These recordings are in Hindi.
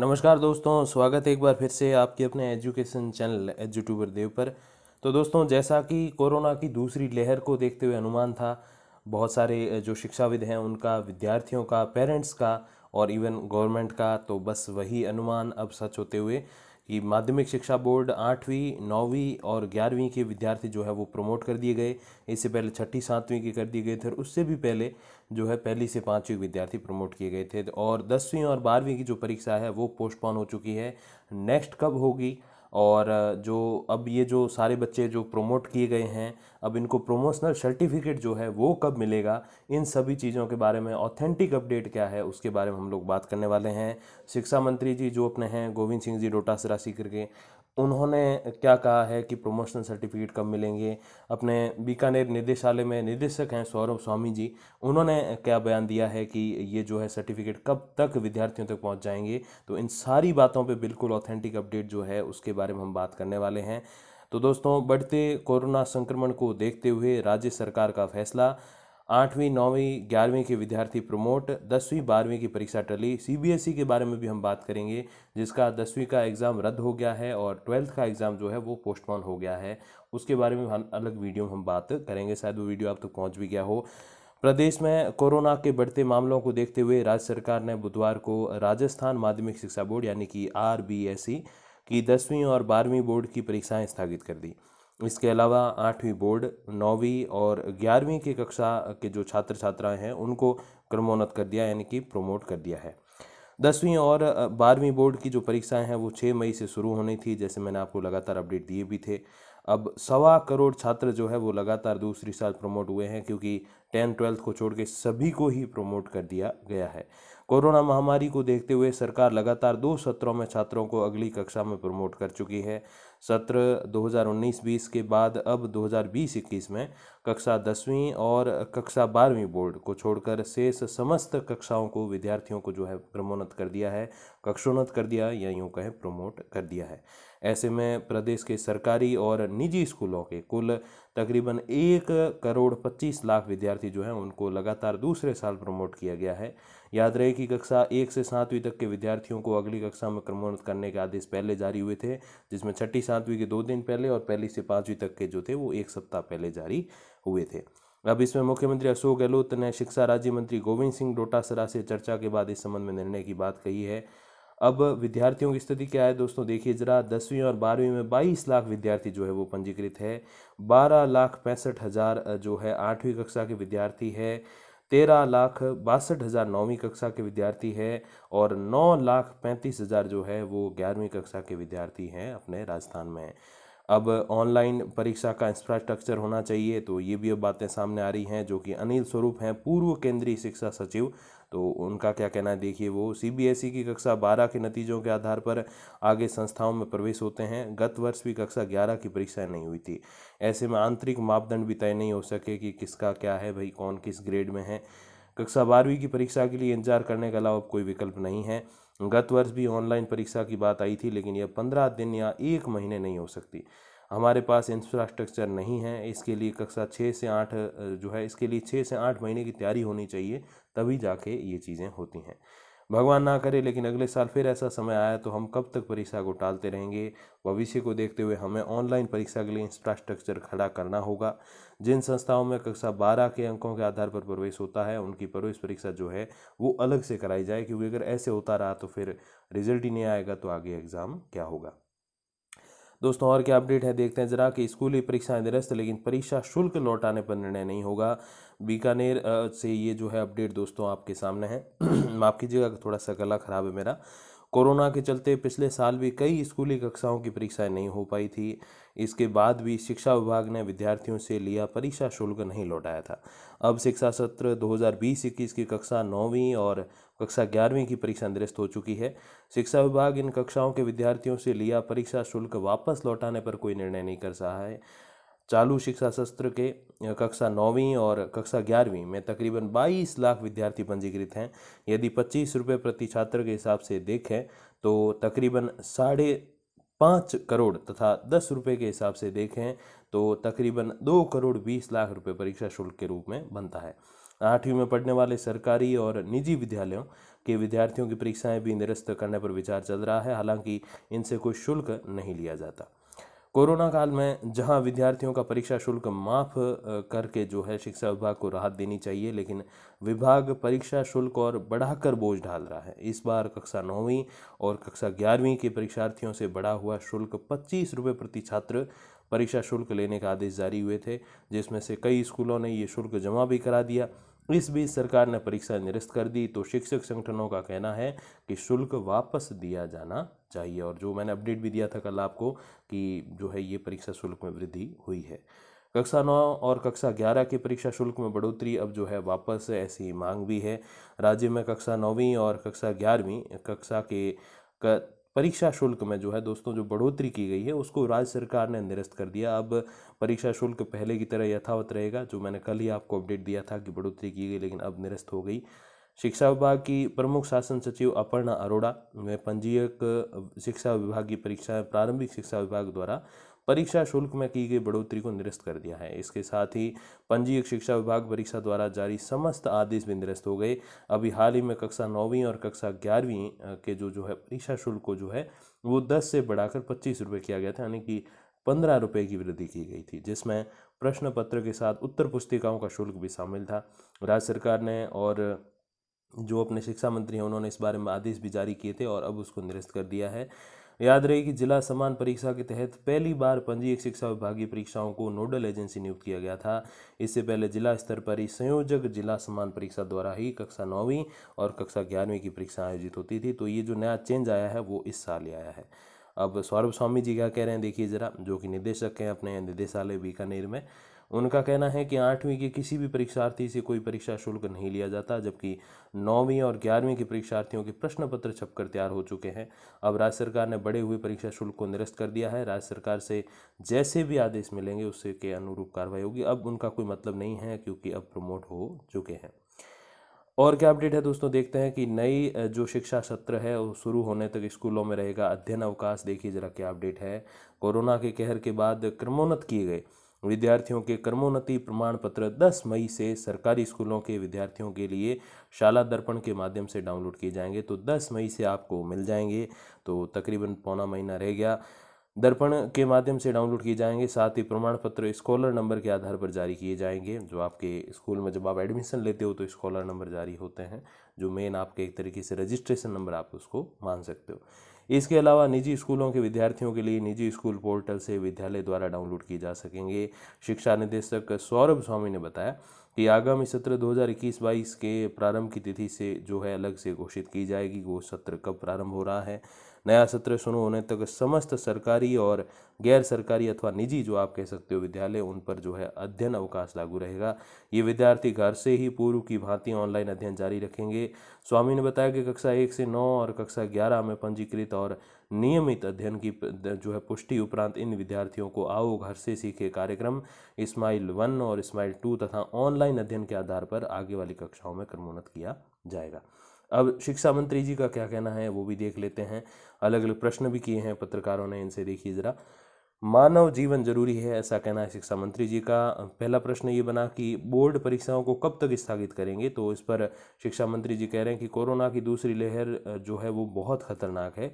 नमस्कार दोस्तों स्वागत है एक बार फिर से आपके अपने एजुकेशन चैनल एजुट्यूबर देव पर तो दोस्तों जैसा कि कोरोना की दूसरी लहर को देखते हुए अनुमान था बहुत सारे जो शिक्षाविद हैं उनका विद्यार्थियों का पेरेंट्स का और इवन गवर्नमेंट का तो बस वही अनुमान अब सच होते हुए कि माध्यमिक शिक्षा बोर्ड आठवीं नौवीं और ग्यारहवीं के विद्यार्थी जो है वो प्रमोट कर दिए गए इससे पहले छठी सातवीं के कर दिए गए थे और उससे भी पहले जो है पहली से पाँचवीं विद्यार्थी प्रमोट किए गए थे और दसवीं और बारहवीं की जो परीक्षा है वो पोस्टपोन हो चुकी है नेक्स्ट कब होगी और जो अब ये जो सारे बच्चे जो प्रमोट किए गए हैं अब इनको प्रोमोशनल सर्टिफिकेट जो है वो कब मिलेगा इन सभी चीज़ों के बारे में ऑथेंटिक अपडेट क्या है उसके बारे में हम लोग बात करने वाले हैं शिक्षा मंत्री जी जो अपने हैं गोविंद सिंह जी डोटासरा सीकर के उन्होंने क्या कहा है कि प्रमोशनल सर्टिफिकेट कब मिलेंगे अपने बीकानेर निदेशालय में निदेशक हैं सौरभ स्वामी जी उन्होंने क्या बयान दिया है कि ये जो है सर्टिफिकेट कब तक विद्यार्थियों तक पहुंच जाएंगे तो इन सारी बातों पे बिल्कुल ऑथेंटिक अपडेट जो है उसके बारे में हम बात करने वाले हैं तो दोस्तों बढ़ते कोरोना संक्रमण को देखते हुए राज्य सरकार का फैसला आठवीं नौवीं ग्यारहवीं के विद्यार्थी प्रमोट दसवीं बारहवीं की परीक्षा टली सीबीएसई e के बारे में भी हम बात करेंगे जिसका दसवीं का एग्ज़ाम रद्द हो गया है और ट्वेल्थ का एग्ज़ाम जो है वो पोस्टपोन हो गया है उसके बारे में हम अलग वीडियो में हम बात करेंगे शायद वो वीडियो आप तक तो पहुँच भी गया हो प्रदेश में कोरोना के बढ़ते मामलों को देखते हुए राज्य सरकार ने बुधवार को राजस्थान माध्यमिक शिक्षा बोर्ड यानी कि आर कि दसवीं और बारहवीं बोर्ड की परीक्षाएं स्थगित कर दी इसके अलावा आठवीं बोर्ड नौवीं और ग्यारहवीं की कक्षा के जो छात्र छात्राएं हैं उनको क्रमोन्नत कर दिया यानी कि प्रमोट कर दिया है दसवीं और बारहवीं बोर्ड की जो परीक्षाएं हैं वो छः मई से शुरू होनी थी जैसे मैंने आपको लगातार अपडेट दिए भी थे अब सवा करोड़ छात्र जो है वो लगातार दूसरी साल प्रमोट हुए हैं क्योंकि टेंथ ट्वेल्थ को छोड़ के सभी को ही प्रमोट कर दिया गया है कोरोना महामारी को देखते हुए सरकार लगातार दो सत्रों में छात्रों को अगली कक्षा में प्रमोट कर चुकी है सत्र 2019-20 के बाद अब 2020-21 में कक्षा दसवीं और कक्षा बारहवीं बोर्ड को छोड़कर शेष समस्त कक्षाओं को विद्यार्थियों को जो है प्रमोन्नत कर दिया है कक्षोन्नत कर दिया या यूँ कहें प्रमोट कर दिया है ऐसे में प्रदेश के सरकारी और निजी स्कूलों के कुल तकरीबन एक करोड़ पच्चीस लाख विद्यार्थी जो हैं उनको लगातार दूसरे साल प्रमोट किया गया है याद रहे कि कक्षा एक से सातवीं तक के विद्यार्थियों को अगली कक्षा में क्रमोन्नत करने के आदेश पहले जारी हुए थे जिसमें छठी सातवीं के दो दिन पहले और पहली से पाँचवीं तक के जो थे वो एक सप्ताह पहले जारी हुए थे अब इसमें मुख्यमंत्री अशोक गहलोत ने शिक्षा राज्य मंत्री गोविंद सिंह डोटासरा से चर्चा के बाद इस संबंध में निर्णय की बात कही है अब विद्यार्थियों की स्थिति क्या है दोस्तों देखिए जरा दसवीं और बारहवीं में बाईस लाख विद्यार्थी जो है वो पंजीकृत है बारह लाख पैंसठ हज़ार जो है आठवीं कक्षा के विद्यार्थी है तेरह लाख बासठ हज़ार नौवीं कक्षा के विद्यार्थी है और नौ लाख पैंतीस हज़ार जो है वो ग्यारहवीं कक्षा के विद्यार्थी हैं अपने राजस्थान में अब ऑनलाइन परीक्षा का इंफ्रास्ट्रक्चर होना चाहिए तो ये भी अब बातें सामने आ रही हैं जो कि अनिल स्वरूप हैं पूर्व केंद्रीय शिक्षा सचिव तो उनका क्या कहना है देखिए वो सीबीएसई की कक्षा बारह के नतीजों के आधार पर आगे संस्थाओं में प्रवेश होते हैं गत वर्ष भी कक्षा ग्यारह की परीक्षाएं नहीं हुई थी ऐसे में आंतरिक मापदंड भी तय नहीं हो सके कि किसका क्या है भाई कौन किस ग्रेड में है कक्षा बारहवीं की परीक्षा के लिए इंतजार करने के अलावा कोई विकल्प नहीं है गत वर्ष भी ऑनलाइन परीक्षा की बात आई थी लेकिन यह पंद्रह दिन या एक महीने नहीं हो सकती हमारे पास इंफ्रास्ट्रक्चर नहीं है इसके लिए कक्षा छः से आठ जो है इसके लिए छः से आठ महीने की तैयारी होनी चाहिए तभी जाके ये चीज़ें होती हैं भगवान ना करे लेकिन अगले साल फिर ऐसा समय आया तो हम कब तक परीक्षा को टालते रहेंगे भविष्य को देखते हुए हमें ऑनलाइन परीक्षा के लिए इंफ्रास्ट्रक्चर खड़ा करना होगा जिन संस्थाओं में कक्षा बारह के अंकों के आधार पर प्रवेश होता है उनकी प्रवेश परीक्षा जो है वो अलग से कराई जाए क्योंकि अगर ऐसे होता रहा तो फिर रिजल्ट ही नहीं आएगा तो आगे एग्ज़ाम क्या होगा दोस्तों और क्या अपडेट है देखते हैं जरा कि स्कूली परीक्षाएं निरस्त लेकिन परीक्षा शुल्क लौटाने पर निर्णय नहीं होगा बीकानेर से ये जो है अपडेट दोस्तों आपके सामने है माफ़ कीजिएगा थोड़ा सा गला ख़राब है मेरा कोरोना के चलते पिछले साल भी कई स्कूली कक्षाओं की परीक्षाएं नहीं हो पाई थी इसके बाद भी शिक्षा विभाग ने विद्यार्थियों से लिया परीक्षा शुल्क नहीं लौटाया था अब शिक्षा सत्र 2020-21 की कक्षा नौवीं और कक्षा ग्यारहवीं की परीक्षा निरस्त हो चुकी है शिक्षा विभाग इन कक्षाओं के विद्यार्थियों से लिया परीक्षा शुल्क वापस लौटाने पर कोई निर्णय नहीं कर रहा है चालू शिक्षा सत्र के कक्षा नौवीं और कक्षा ग्यारहवीं में तकरीबन 22 लाख विद्यार्थी पंजीकृत हैं यदि पच्चीस रुपये प्रति छात्र के हिसाब से देखें तो तकरीबन साढ़े पाँच करोड़ तथा दस रुपये के हिसाब से देखें तो तकरीबन दो करोड़ बीस लाख रुपये परीक्षा शुल्क के रूप में बनता है आठवीं में पढ़ने वाले सरकारी और निजी विद्यालयों के विद्यार्थियों की परीक्षाएं भी निरस्त करने पर विचार चल रहा है हालांकि इनसे कोई शुल्क नहीं लिया जाता कोरोना काल में जहां विद्यार्थियों का परीक्षा शुल्क माफ़ करके जो है शिक्षा विभाग को राहत देनी चाहिए लेकिन विभाग परीक्षा शुल्क और बढ़ाकर बोझ ढाल रहा है इस बार कक्षा नौवीं और कक्षा ग्यारहवीं के परीक्षार्थियों से बढ़ा हुआ शुल्क पच्चीस रुपये प्रति छात्र परीक्षा शुल्क लेने का आदेश जारी हुए थे जिसमें से कई स्कूलों ने ये शुल्क जमा भी करा दिया इस बीच सरकार ने परीक्षा निरस्त कर दी तो शिक्षक संगठनों का कहना है कि शुल्क वापस दिया जाना चाहिए और जो मैंने अपडेट भी दिया था कल आपको कि जो है ये परीक्षा शुल्क में वृद्धि हुई है कक्षा नौ और कक्षा ग्यारह के परीक्षा शुल्क में बढ़ोतरी अब जो है वापस ऐसी मांग भी है राज्य में कक्षा नौवीं और कक्षा ग्यारहवीं कक्षा के परीक्षा शुल्क में जो है दोस्तों जो बढ़ोतरी की गई है उसको राज्य सरकार ने निरस्त कर दिया अब परीक्षा शुल्क पहले की तरह यथावत रहेगा जो मैंने कल ही आपको अपडेट दिया था कि बढ़ोतरी की गई लेकिन अब निरस्त हो गई शिक्षा विभाग की प्रमुख शासन सचिव अपर्णा अरोड़ा ने पंजीयक शिक्षा विभाग की परीक्षा प्रारंभिक शिक्षा विभाग द्वारा परीक्षा शुल्क में की गई बढ़ोतरी को निरस्त कर दिया है इसके साथ ही पंजीयक शिक्षा विभाग परीक्षा द्वारा जारी समस्त आदेश भी निरस्त हो गए अभी हाल ही में कक्षा नौवीं और कक्षा ग्यारहवीं के जो जो है परीक्षा शुल्क को जो है वो दस से बढ़ाकर पच्चीस रुपये किया गया था यानी कि पंद्रह रुपये की वृद्धि की गई थी जिसमें प्रश्न पत्र के साथ उत्तर पुस्तिकाओं का शुल्क भी शामिल था राज्य सरकार ने और जो अपने शिक्षा मंत्री हैं उन्होंने इस बारे में आदेश भी जारी किए थे और अब उसको निरस्त कर दिया है याद रहे कि जिला समान परीक्षा के तहत पहली बार पंजीयक शिक्षा विभागीय परीक्षाओं को नोडल एजेंसी नियुक्त किया गया था इससे पहले जिला स्तर पर ही संयोजक जिला समान परीक्षा द्वारा ही कक्षा नौवीं और कक्षा ग्यारहवीं की परीक्षा आयोजित होती थी तो ये जो नया चेंज आया है वो इस साल ही आया है अब सौरभ स्वामी जी क्या कह रहे हैं देखिए ज़रा जो कि निदेशक हैं अपने निदेशालय बीकानेर में उनका कहना है कि आठवीं के किसी भी परीक्षार्थी से कोई परीक्षा शुल्क नहीं लिया जाता जबकि नौवीं और ग्यारहवीं के परीक्षार्थियों के प्रश्न पत्र छपकर तैयार हो चुके हैं अब राज्य सरकार ने बढ़े हुए परीक्षा शुल्क को निरस्त कर दिया है राज्य सरकार से जैसे भी आदेश मिलेंगे उससे के अनुरूप कार्रवाई होगी अब उनका कोई मतलब नहीं है क्योंकि अब प्रमोट हो चुके हैं और क्या अपडेट है दोस्तों देखते हैं कि नई जो शिक्षा सत्र है वो शुरू होने तक स्कूलों में रहेगा अध्ययन अवकाश देखिए जरा क्या अपडेट है कोरोना के कहर के बाद क्रमोन्नत किए गए विद्यार्थियों के कर्मोन्नति प्रमाण पत्र 10 मई से सरकारी स्कूलों के विद्यार्थियों के लिए शाला दर्पण के माध्यम से डाउनलोड किए जाएंगे तो 10 मई से आपको मिल जाएंगे तो तकरीबन पौना महीना रह गया दर्पण के माध्यम से डाउनलोड किए जाएंगे साथ ही प्रमाण पत्र स्कॉलर नंबर के आधार पर जारी किए जाएंगे जो आपके स्कूल में जब आप एडमिशन लेते हो तो स्कॉलर नंबर जारी होते हैं जो मेन आपके एक तरीके से रजिस्ट्रेशन नंबर आप उसको मान सकते हो इसके अलावा निजी स्कूलों के विद्यार्थियों के लिए निजी स्कूल पोर्टल से विद्यालय द्वारा डाउनलोड किए जा सकेंगे शिक्षा निदेशक सौरभ स्वामी ने बताया कि आगामी सत्र 2021-22 के प्रारंभ की तिथि से जो है अलग से घोषित की जाएगी वो सत्र कब प्रारंभ हो रहा है नया सत्र शुरू होने तक समस्त सरकारी और गैर सरकारी अथवा निजी जो आप कह सकते हो विद्यालय उन पर जो है अध्ययन अवकाश लागू रहेगा ये विद्यार्थी घर से ही पूर्व की भांति ऑनलाइन अध्ययन जारी रखेंगे स्वामी ने बताया कि कक्षा एक से नौ और कक्षा ग्यारह में पंजीकृत और नियमित अध्ययन की जो है पुष्टि उपरांत इन विद्यार्थियों को आओ घर से सीखे कार्यक्रम स्माइल वन और स्माइल टू तथा ऑनलाइन अध्ययन के आधार पर आगे वाली कक्षाओं में क्रमोन्नत किया जाएगा अब शिक्षा मंत्री जी का क्या कहना है वो भी देख लेते हैं अलग अलग प्रश्न भी किए हैं पत्रकारों ने इनसे देखिए ज़रा मानव जीवन जरूरी है ऐसा कहना है शिक्षा मंत्री जी का पहला प्रश्न ये बना कि बोर्ड परीक्षाओं को कब तक स्थगित करेंगे तो इस पर शिक्षा मंत्री जी कह रहे हैं कि कोरोना की दूसरी लहर जो है वो बहुत खतरनाक है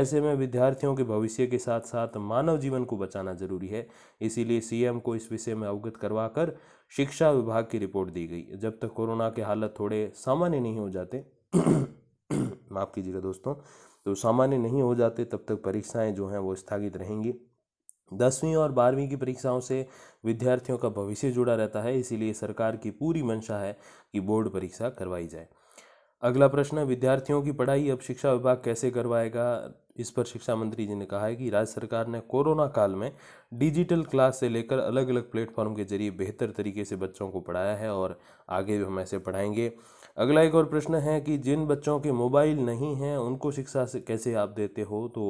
ऐसे में विद्यार्थियों के भविष्य के साथ साथ मानव जीवन को बचाना जरूरी है इसीलिए सीएम को इस विषय में अवगत करवा कर शिक्षा विभाग की रिपोर्ट दी गई जब तक कोरोना के हालत थोड़े सामान्य नहीं हो जाते माफ़ कीजिएगा दोस्तों तो सामान्य नहीं हो जाते तब तक परीक्षाएं जो हैं वो स्थगित रहेंगी दसवीं और बारहवीं की परीक्षाओं से विद्यार्थियों का भविष्य जुड़ा रहता है इसीलिए सरकार की पूरी मंशा है कि बोर्ड परीक्षा करवाई जाए अगला प्रश्न विद्यार्थियों की पढ़ाई अब शिक्षा विभाग कैसे करवाएगा इस पर शिक्षा मंत्री जी ने कहा है कि राज्य सरकार ने कोरोना काल में डिजिटल क्लास से लेकर अलग अलग प्लेटफॉर्म के जरिए बेहतर तरीके से बच्चों को पढ़ाया है और आगे भी हम ऐसे पढ़ाएंगे अगला एक और प्रश्न है कि जिन बच्चों के मोबाइल नहीं हैं उनको शिक्षा से कैसे आप देते हो तो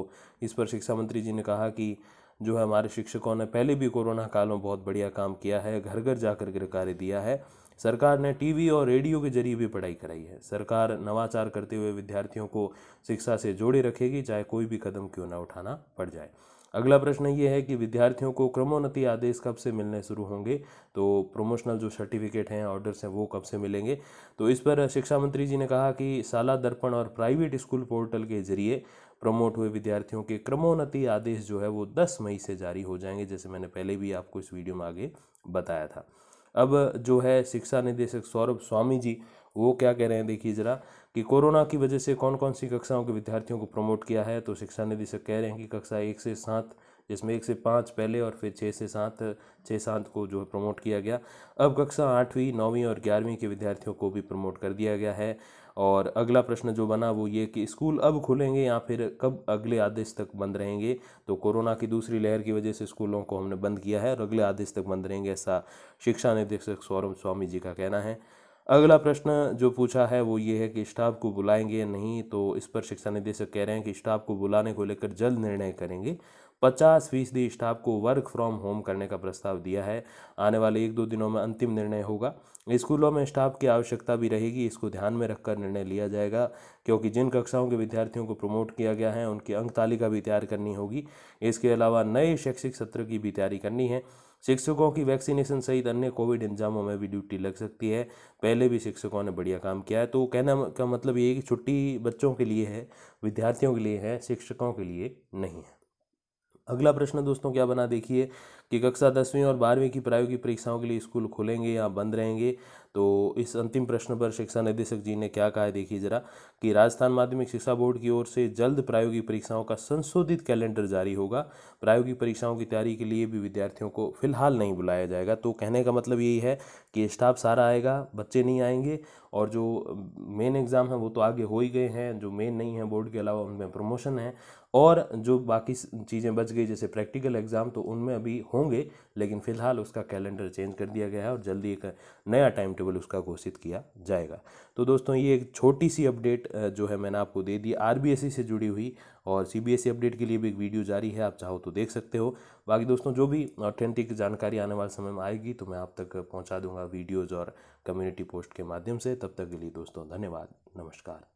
इस पर शिक्षा मंत्री जी ने कहा कि जो है हमारे शिक्षकों ने पहले भी कोरोना काल में बहुत बढ़िया काम किया है घर घर जाकर के कार्य दिया है सरकार ने टीवी और रेडियो के जरिए भी पढ़ाई कराई है सरकार नवाचार करते हुए विद्यार्थियों को शिक्षा से जोड़े रखेगी चाहे कोई भी कदम क्यों ना उठाना पड़ जाए अगला प्रश्न ये है कि विद्यार्थियों को क्रमोन्नति आदेश कब से मिलने शुरू होंगे तो प्रमोशनल जो सर्टिफिकेट हैं ऑर्डर्स हैं वो कब से मिलेंगे तो इस पर शिक्षा मंत्री जी ने कहा कि शाला दर्पण और प्राइवेट स्कूल पोर्टल के जरिए प्रमोट हुए विद्यार्थियों के क्रमोन्नति आदेश जो है वो दस मई से जारी हो जाएंगे जैसे मैंने पहले भी आपको इस वीडियो में आगे बताया था अब जो है शिक्षा निदेशक सौरभ स्वामी जी वो क्या कह रहे हैं देखिए ज़रा कि कोरोना की वजह से कौन कौन सी कक्षाओं के विद्यार्थियों को प्रमोट किया है तो शिक्षा निदेशक कह रहे हैं कि कक्षा एक से सात जिसमें एक से पाँच पहले और फिर छः से सात छः सात को जो है प्रमोट किया गया अब कक्षा आठवीं नौवीं और ग्यारहवीं के विद्यार्थियों को भी प्रमोट कर दिया गया है और अगला प्रश्न जो बना वो ये कि स्कूल अब खुलेंगे या फिर कब अगले आदेश तक बंद रहेंगे तो कोरोना की दूसरी लहर की वजह से स्कूलों को हमने बंद किया है और अगले आदेश तक बंद रहेंगे ऐसा शिक्षा निदेशक सौरभ स्वामी जी का कहना है अगला प्रश्न जो पूछा है वो ये है कि स्टाफ को बुलाएंगे या नहीं तो इस पर शिक्षा निदेशक कह रहे हैं कि स्टाफ को बुलाने को लेकर जल्द निर्णय करेंगे पचास फीसदी स्टाफ को वर्क फ्रॉम होम करने का प्रस्ताव दिया है आने वाले एक दो दिनों में अंतिम निर्णय होगा स्कूलों में स्टाफ की आवश्यकता भी रहेगी इसको ध्यान में रखकर निर्णय लिया जाएगा क्योंकि जिन कक्षाओं के विद्यार्थियों को प्रमोट किया गया है उनकी अंक तालिका भी तैयार करनी होगी इसके अलावा नए शैक्षिक सत्र की भी तैयारी करनी है शिक्षकों की वैक्सीनेशन सहित अन्य कोविड इंजामों में भी ड्यूटी लग सकती है पहले भी शिक्षकों ने बढ़िया काम किया है तो कहना का मतलब ये है कि छुट्टी बच्चों के लिए है विद्यार्थियों के लिए है शिक्षकों के लिए नहीं है अगला प्रश्न दोस्तों क्या बना देखिए कि कक्षा दसवीं और बारहवीं की प्रायोगिक परीक्षाओं के लिए स्कूल खुलेंगे या बंद रहेंगे तो इस अंतिम प्रश्न पर शिक्षा निदेशक जी ने क्या कहा है देखिए जरा कि राजस्थान माध्यमिक शिक्षा बोर्ड की ओर से जल्द प्रायोगिक परीक्षाओं का संशोधित कैलेंडर जारी होगा प्रायोगिक परीक्षाओं की तैयारी के लिए भी विद्यार्थियों को फिलहाल नहीं बुलाया जाएगा तो कहने का मतलब यही है कि स्टाफ सारा आएगा बच्चे नहीं आएंगे और जो मेन एग्ज़ाम है वो तो आगे हो ही गए हैं जो मेन नहीं है बोर्ड के अलावा उनमें प्रमोशन है और जो बाकी चीज़ें बच गई जैसे प्रैक्टिकल एग्ज़ाम तो उनमें अभी होंगे लेकिन फ़िलहाल उसका कैलेंडर चेंज कर दिया गया है और जल्दी एक नया टाइम टेबल उसका घोषित किया जाएगा तो दोस्तों ये एक छोटी सी अपडेट जो है मैंने आपको दे दी आर e से जुड़ी हुई और सी अपडेट e के लिए भी एक वीडियो जारी है आप चाहो तो देख सकते हो बाकी दोस्तों जो भी ऑथेंटिक जानकारी आने वाले समय में आएगी तो मैं आप तक पहुँचा दूँगा वीडियोज़ और कम्युनिटी पोस्ट के माध्यम से तब तक के लिए दोस्तों धन्यवाद नमस्कार